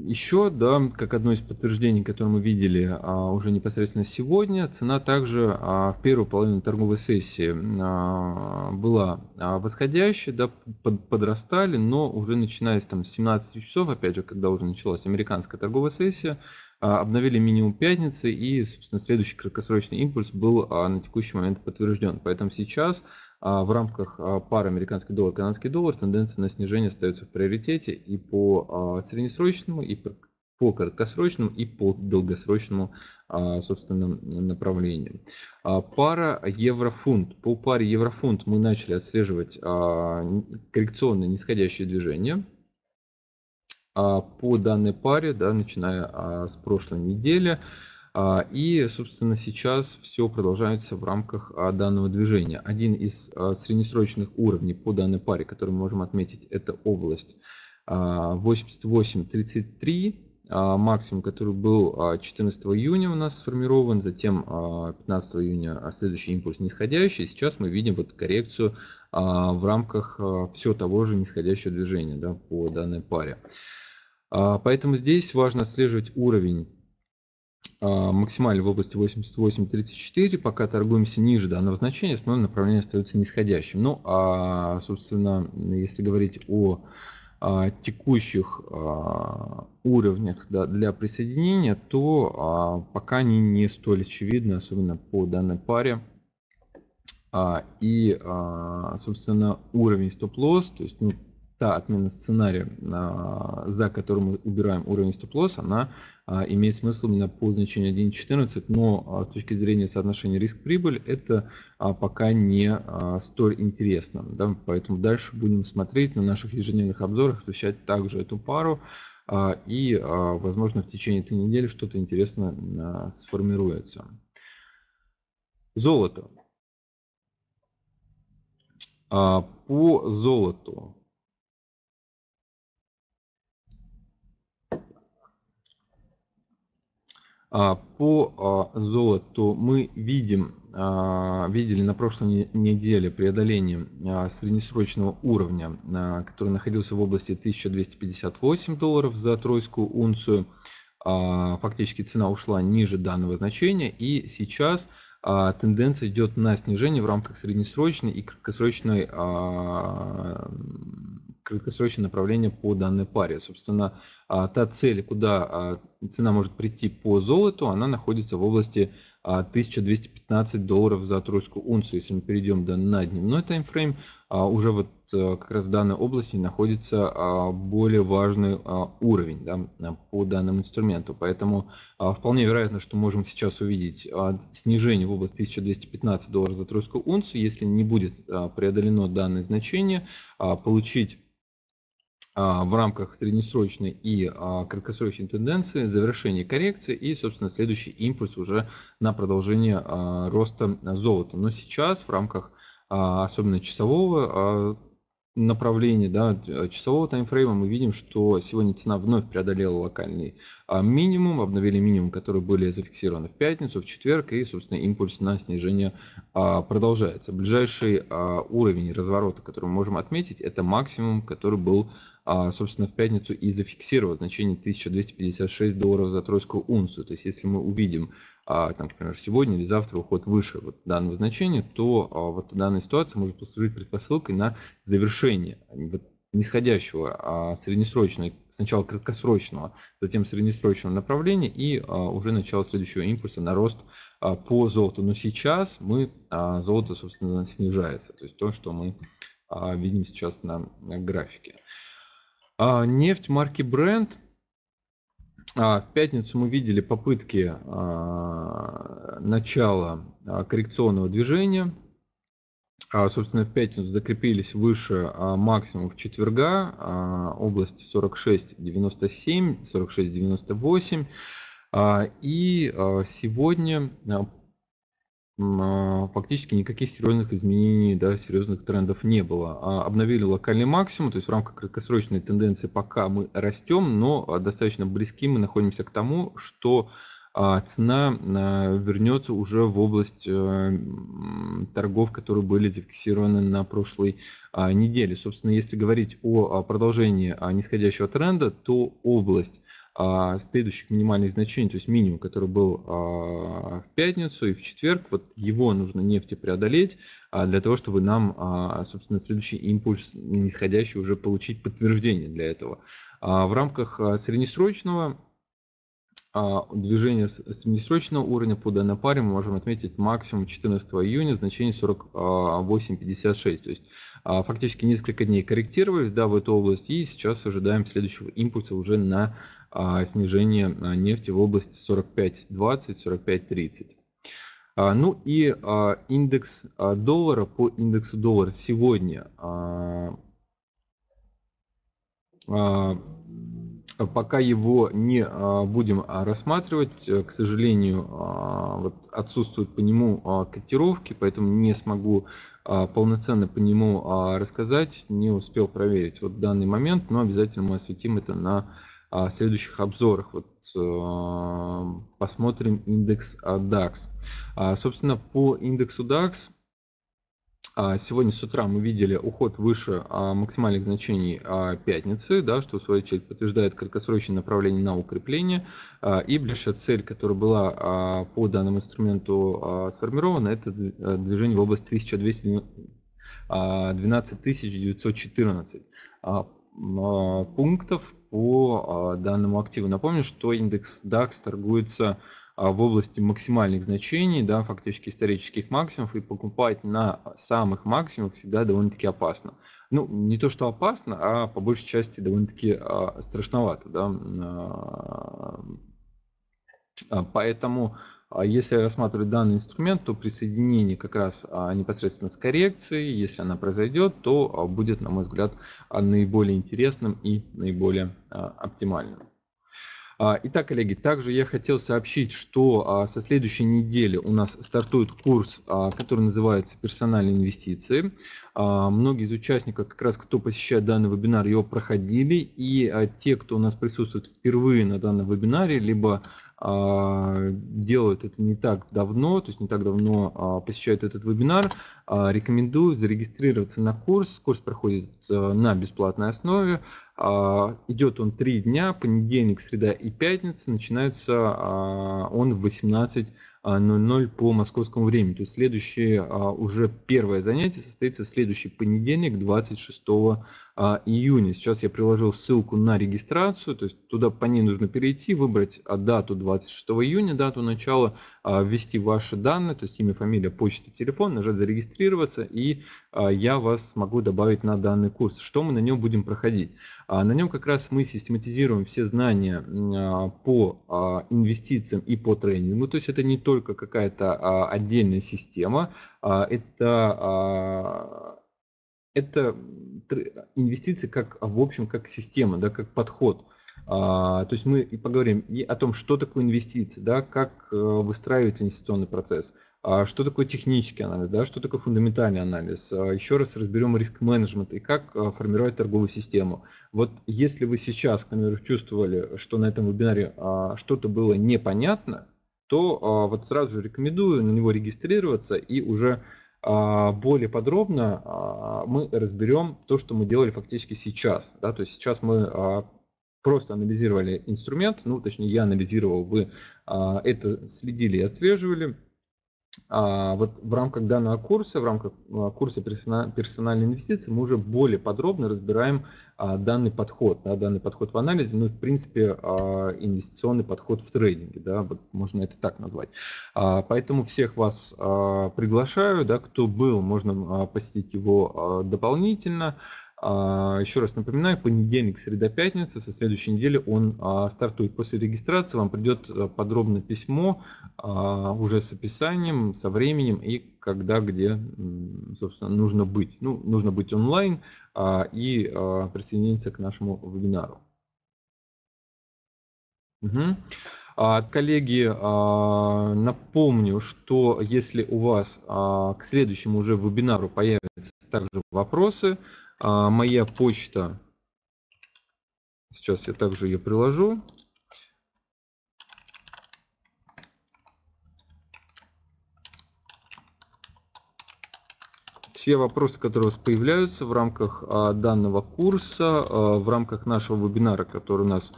еще, да, как одно из подтверждений, которое мы видели а, уже непосредственно сегодня, цена также а, в первую половину торговой сессии а, была а, восходящей, да, под, подрастали, но уже начиная с там, 17 часов, опять же, когда уже началась американская торговая сессия, а, обновили минимум пятницы и, собственно, следующий краткосрочный импульс был а, на текущий момент подтвержден. Поэтому сейчас а, в рамках а, пары американский доллар канадский доллар тенденция на снижение остается в приоритете и по а, среднесрочному, и по краткосрочному, и по долгосрочному собственно, направлению. Пара еврофунт. По паре еврофунт мы начали отслеживать коррекционное нисходящее движение по данной паре, да, начиная с прошлой недели. А, и, собственно, сейчас все продолжается в рамках а, данного движения. Один из а, среднесрочных уровней по данной паре, который мы можем отметить, это область 88.33, максимум, который был 14 июня у нас сформирован, затем 15 июня следующий импульс нисходящий. Сейчас мы видим вот коррекцию в рамках все того же нисходящего движения да, по данной паре. Поэтому здесь важно отслеживать уровень а, максимально в области 88.34, пока торгуемся ниже данного значения, основное направление остается нисходящим. Ну, а, собственно, если говорить о, о а, текущих о, а, уровнях да, для присоединения, то о, пока они не столь очевидны, особенно по данной паре. И, собственно, уровень стоп-лосс, то есть ну, та отмена сценария, а, за которым мы убираем уровень стоп-лосс, она а, имеет смысл именно по значению 1.14, но а, с точки зрения соотношения риск-прибыль это пока не столь интересно. Да? Поэтому дальше будем смотреть на наших ежедневных обзорах, освещать также эту пару. И, возможно, в течение этой недели что-то интересное сформируется. Золото. По золоту А, по а, золоту мы видим, а, видели на прошлой неделе преодоление среднесрочного уровня, который находился в области 1258 долларов за тройскую унцию. Фактически цена ушла ниже данного значения и сейчас тенденция идет на снижение в рамках среднесрочной и краткосрочной краткосрочное направление по данной паре. Собственно, а та цель, куда а, цена может прийти по золоту, она находится в области 1215 а, долларов за тройскую унцию. Если мы перейдем да, на дневной таймфрейм, уже вот как раз в данной области находится более важный уровень да, по данному инструменту. Поэтому вполне вероятно, что можем сейчас увидеть снижение в области 1215 долларов за тройскую унцию. Если не будет преодолено данное значение, получить а, в рамках среднесрочной и а, краткосрочной тенденции, завершение коррекции и, собственно, следующий импульс уже на продолжение а, роста золота. Но сейчас в рамках особенно часового направления, да, часового таймфрейма мы видим, что сегодня цена вновь преодолела локальный минимум, обновили минимум, которые были зафиксированы в пятницу, в четверг, и, собственно, импульс на снижение продолжается. Ближайший уровень разворота, который мы можем отметить, это максимум, который был а, собственно, в пятницу и зафиксировал значение 1256 долларов за тройскую унцию. То есть, если мы увидим, а, там, например, сегодня или завтра уход выше вот данного значения, то а, вот данная ситуация может послужить предпосылкой на завершение нисходящего среднесрочного, сначала краткосрочного, затем среднесрочного направления и уже начало следующего импульса на рост по золоту. Но сейчас мы золото, собственно, снижается, то есть то, что мы видим сейчас на графике. А, нефть марки Brent. А, в пятницу мы видели попытки а, начала а, коррекционного движения. А, собственно, в пятницу закрепились выше а, в четверга, а, области 46.97, 46.98. А, и а, сегодня а, а, фактически никаких серьезных изменений, да, серьезных трендов не было. А, обновили локальный максимум, то есть в рамках краткосрочной тенденции пока мы растем, но а, достаточно близки мы находимся к тому, что цена вернется уже в область э, торгов, которые были зафиксированы на прошлой неделе. Собственно, если говорить о продолжении нисходящего тренда, то область а, следующих минимальных значений, то есть минимум, который был а, в пятницу и в четверг, вот его нужно нефти преодолеть а, для того, чтобы нам, собственно, следующий импульс нисходящий уже получить подтверждение для этого. В рамках среднесрочного а, движение с среднесрочного уровня по данной паре мы можем отметить максимум 14 июня, значение 48.56. А, То есть а, фактически несколько дней корректировались да, в эту область и сейчас ожидаем следующего импульса уже на снижение нефти в области 45.20, 45.30. Ну и индекс доллара по индексу доллара сегодня пока его не а, будем а, рассматривать, э, к сожалению, а, вот отсутствуют по нему котировки, поэтому не смогу полноценно по нему рассказать, не успел проверить вот данный момент, но обязательно мы осветим это на следующих обзорах. Вот э, посмотрим индекс DAX. Собственно, по индексу DAX а, сегодня с утра мы видели уход выше а, максимальных значений а, пятницы, да, что в свою очередь подтверждает краткосрочное направление на укрепление. И ближайшая цель, которая была по данному инструменту сформирована, это э, движение в область 1200, 12 пунктов по данному активу. Напомню, что индекс DAX торгуется а, в области максимальных значений, да, фактически исторических максимумов, и покупать на самых максимумах всегда довольно-таки опасно. Ну, не то что опасно, а по большей части довольно-таки а, страшновато, да. А, поэтому, если рассматривать данный инструмент, то присоединение как раз непосредственно с коррекцией, если она произойдет, то будет, на мой взгляд, наиболее интересным и наиболее оптимальным. А, итак, коллеги, также я хотел сообщить, что а, со следующей недели у нас стартует курс, а, который называется «Персональные инвестиции». Многие из участников, как раз кто посещает данный вебинар, его проходили, и те, кто у нас присутствует впервые на данном вебинаре, либо делают это не так давно, то есть не так давно посещают этот вебинар, рекомендую зарегистрироваться на курс. Курс проходит на бесплатной основе. А, идет он три дня, понедельник, среда и пятница. Начинается а, он в 18.00 а, по московскому времени. То есть следующее, уже первое занятие состоится в следующий понедельник, 26 а июня. Сейчас я приложил ссылку на регистрацию, то есть туда по ней нужно перейти, выбрать а дату 26 июня, дату начала, а, ввести ваши данные, то есть имя, фамилия, почта, телефон, нажать зарегистрироваться, и а, я вас смогу добавить на данный курс. Что мы на нем будем проходить? А, на нем как раз мы систематизируем все знания по инвестициям и по тренингу, то есть это не только какая-то отдельная система, это это а, инвестиции как а, в общем как система, да, как подход. А, то есть мы и поговорим и о том, что такое инвестиции, да, как э, выстраивать инвестиционный процесс, а что такое технический анализ, да, что такое фундаментальный анализ. А еще раз разберем риск-менеджмент и как а, формировать торговую систему. Вот если вы сейчас, к примеру, чувствовали, что на этом вебинаре что-то было непонятно, то вот сразу же рекомендую на него регистрироваться и уже а, более подробно а, мы разберем то, что мы делали фактически сейчас. Да? То есть сейчас мы а, просто анализировали инструмент, ну точнее я анализировал, вы это следили и отслеживали. А, вот в рамках данного курса, в рамках а, курса персональной инвестиции мы уже более подробно разбираем а, данный подход, да, данный подход в анализе, ну и в принципе инвестиционный подход в трейдинге, да, вот можно это так назвать. Поэтому всех вас приглашаю, да, кто был, можно посетить его дополнительно. А, Еще раз напоминаю, понедельник, среда, пятница, со следующей недели он а, стартует. После регистрации вам придет э, подробное письмо а, уже с описанием, со временем и когда, где, собственно, нужно быть. Ну, нужно быть онлайн и присоединиться к нашему вебинару. Угу. Коллеги, напомню, что если у вас к следующему уже вебинару появятся также вопросы, а моя почта, сейчас я также ее приложу. Все вопросы, которые у вас появляются в рамках а, данного курса, а, в рамках нашего вебинара, который у нас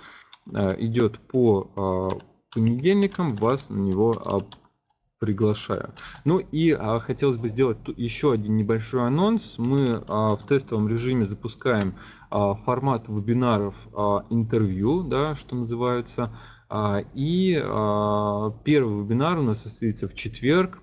а, идет по понедельникам, вас на него Приглашаю. Ну и а, хотелось бы сделать еще один небольшой анонс. Мы а, в тестовом режиме запускаем а, формат вебинаров а, интервью, да, что называется. А, и а, первый вебинар у нас состоится в четверг.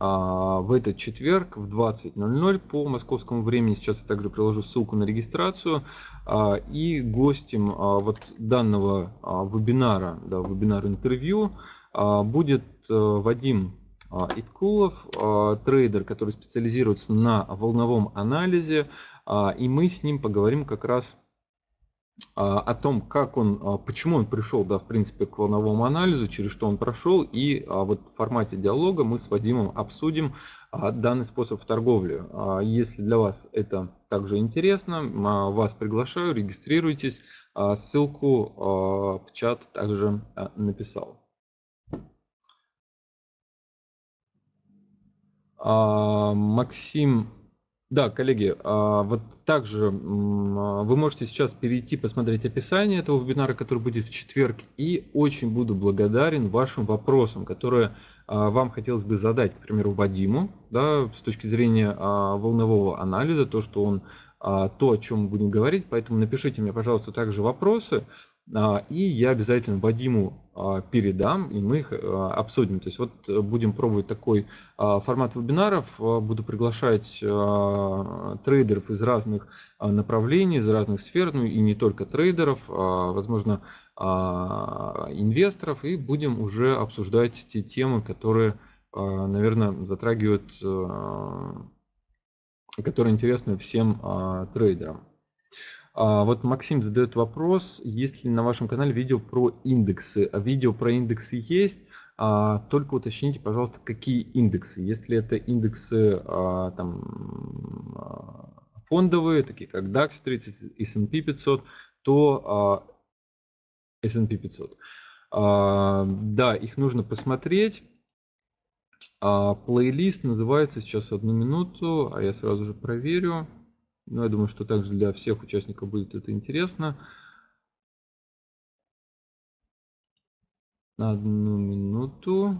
А, в этот четверг в 20.00 по московскому времени, сейчас я также приложу ссылку на регистрацию, а, и гостем а, вот данного а, вебинара, да, вебинар-интервью, а, будет э, Вадим а, Иткулов, а, трейдер, который специализируется на волновом анализе, и мы с ним поговорим как раз о том, как он, почему он пришел, да, в принципе, к волновому анализу, через что он прошел, и вот в формате диалога мы с Вадимом обсудим данный способ торговли. Если для вас это также интересно, вас приглашаю, регистрируйтесь, ссылку в чат также написал. А, Максим, да, коллеги, а, вот также а, вы можете сейчас перейти, посмотреть описание этого вебинара, который будет в четверг, и очень буду благодарен вашим вопросам, которые а, вам хотелось бы задать, к примеру, Вадиму, да, с точки зрения а, волнового анализа, то, что он а, то, о чем мы будем говорить, поэтому напишите мне, пожалуйста, также вопросы, а, и я обязательно Вадиму а, передам, и мы их а, обсудим. То есть вот э, будем пробовать такой формат вебинаров. Буду приглашать трейдеров из разных направлений, из разных сфер, ну и не только трейдеров, возможно, инвесторов, и будем уже обсуждать те темы, которые, наверное, затрагивают, которые интересны всем трейдерам. А, вот Максим задает вопрос, есть ли на вашем канале видео про индексы. А видео про индексы есть, а, только уточните, пожалуйста, какие индексы. Если это индексы там, фондовые, такие как DAX 30, S&P 500, то S&P 500. Да, их нужно посмотреть. Плейлист называется сейчас одну минуту, а я сразу же проверю. Ну, я думаю, что также для всех участников будет это интересно. Одну минуту.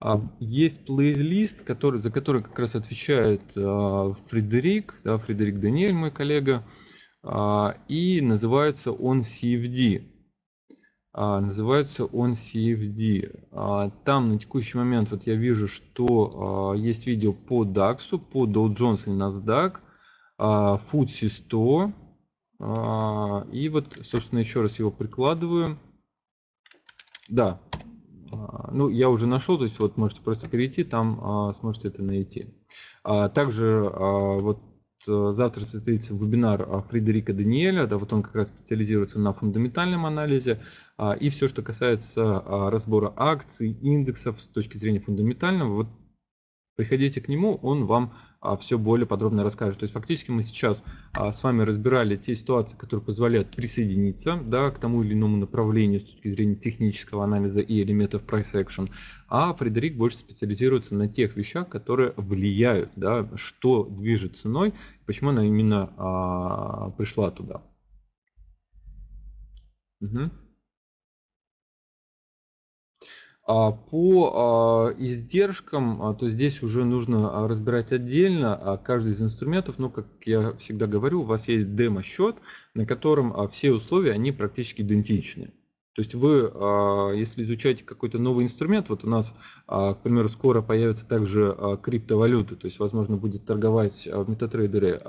А, есть плейлист, который, за который как раз отвечает а, Фредерик, да, Фредерик Даниэль, мой коллега, а, и называется он CFD. А, называется он CFD. А, там на текущий момент вот я вижу, что а, есть видео по DAX, по Dow Jones и NASDAQ, FTSE 100. И вот, собственно, еще раз его прикладываю. Да, ну, я уже нашел, то есть вот можете просто перейти, там сможете это найти. также вот Э, завтра состоится вебинар а, Фредерика Даниэля, да, вот он как раз специализируется на фундаментальном анализе, а, и все, что касается а, разбора акций, индексов с точки зрения фундаментального, вот приходите к нему, он вам а, все более подробно расскажет. То есть фактически мы сейчас а, с вами разбирали те ситуации, которые позволяют присоединиться да, к тому или иному направлению с точки зрения технического анализа и элементов price action, а Фредерик больше специализируется на тех вещах, которые влияют, да, что движет ценой, почему она именно а, пришла туда. Угу. А, по а, издержкам, а, то здесь уже нужно разбирать отдельно каждый из инструментов. Но, ну, как я всегда говорю, у вас есть демо-счет, на котором все условия, они практически идентичны. То есть вы, если изучаете какой-то новый инструмент, вот у нас, к примеру, скоро появятся также криптовалюты, то есть, возможно, будет торговать в метатрейдере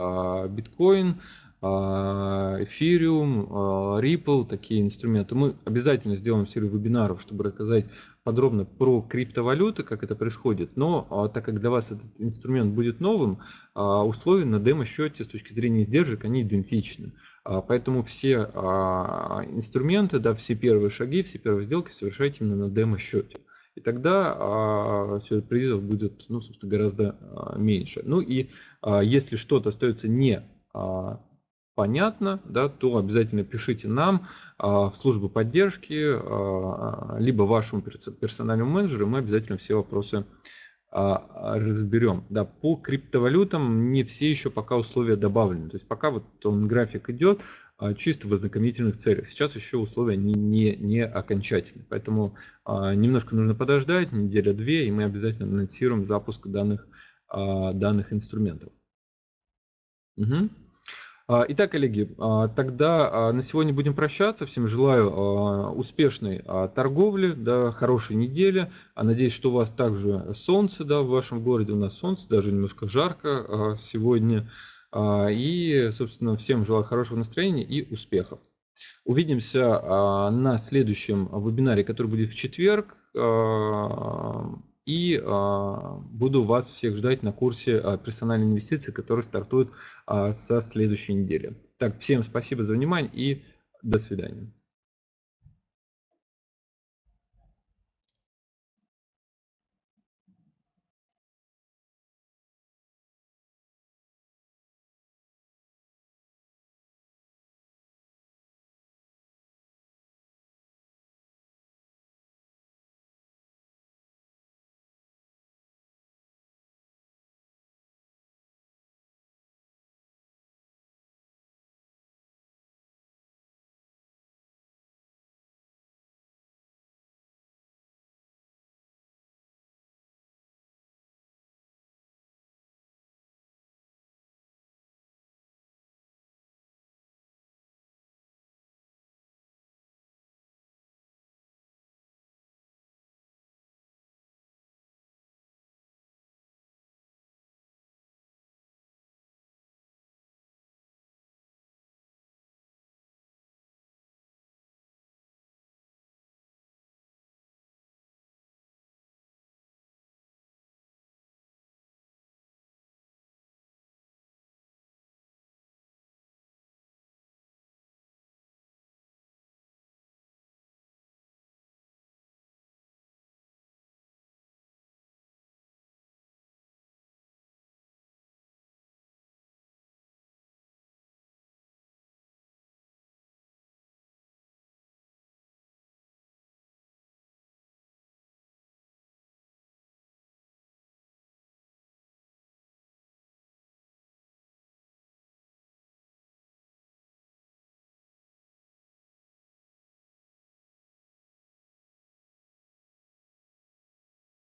биткоин, эфириум, Ripple, такие инструменты. Мы обязательно сделаем серию вебинаров, чтобы рассказать подробно про криптовалюты, как это происходит, но а, так как для вас этот инструмент будет новым, а, условия на демо-счете с точки зрения издержек, они идентичны. А, поэтому все инструменты, да, все первые шаги, все первые сделки совершайте именно на демо-счете. И тогда а, сюрпризов будет ну, собственно, гораздо а, меньше. Ну и а, если что-то остается не понятно, да, то обязательно пишите нам а, в службу поддержки, а, а либо вашему персональному менеджеру, мы обязательно все вопросы а, разберем. Да, по криптовалютам не все еще пока условия добавлены. То есть пока вот он график идет а, чисто в ознакомительных целях. Сейчас еще условия не, не, не окончательны. Поэтому а, немножко нужно подождать, неделя-две, и мы обязательно анонсируем запуск данных, а, данных инструментов. Угу. А, итак, коллеги, а, тогда а, на сегодня будем прощаться. Всем желаю успешной торговли, да, хорошей недели. Надеюсь, что у вас также солнце, да, в вашем городе у нас солнце, даже немножко жарко сегодня. И, собственно, всем желаю хорошего настроения и успехов. Увидимся на следующем вебинаре, который будет в четверг. И а, буду вас всех ждать на курсе а, персональной инвестиции, который стартует а, со следующей недели. Так, всем спасибо за внимание и до свидания.